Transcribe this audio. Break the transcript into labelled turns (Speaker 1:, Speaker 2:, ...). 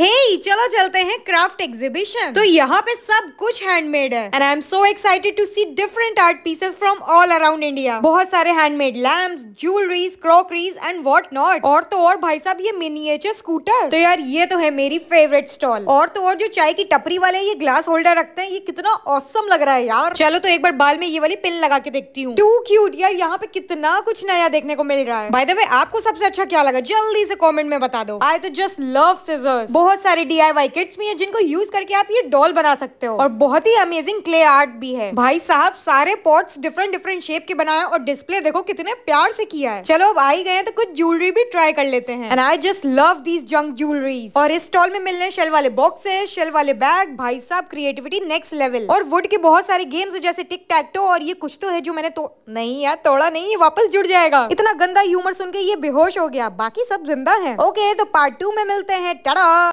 Speaker 1: हे hey, चलो चलते हैं क्राफ्ट एग्जीबिशन तो यहाँ पे सब कुछ हैंडमेड है and I am so excited to see different art pieces from all around India बहुत सारे handmade lamp jewelleries crockeries and what not और तो और भाई साहब ये मिनिएचर स्कूटर तो यार ये तो है मेरी फेवरेट स्टॉल और तो और जो चाय की टपरी वाले ये ग्लास होल्डर रखते हैं ये कितना औसम लग रहा है यार चलो तो एक बार बाल में ये वाली पिन लगा के देखती हूँ टू क्यूट यार यहाँ पे कितना कुछ नया देखने को मिल रहा है भाई दे आपको सबसे अच्छा क्या लगा जल्दी से कॉमेंट में बता दो आई तो जस्ट लव सीजर्स बहुत सारे डी आई किट्स भी है जिनको यूज करके आप ये डॉल बना सकते हो और बहुत ही अमेजिंग क्ले आर्ट भी है भाई साहब सारे पॉट्स डिफरेंट डिफरेंट शेप के बनाए और डिस्प्ले देखो कितने प्यार से किया है चलो अब आई गए तो कुछ ज्वेलरी भी ट्राई कर लेते हैं and I just love these junk jewellery और इस स्टॉल में मिलने शेल वाले बॉक्सेस शेल वाले बैग भाई साहब क्रिएटिविटी नेक्स्ट लेवल और वुड के बहुत सारे गेम्स जैसे टिक टैक्टो और ये कुछ तो है जो मैंने तो नहीं यार तोड़ा नहीं ये वापस जुड़ जाएगा इतना गंदा ह्यूमर सुन के ये बेहोश हो गया बाकी सब जिंदा है ओके तो पार्ट टू में मिलते हैं टड़ा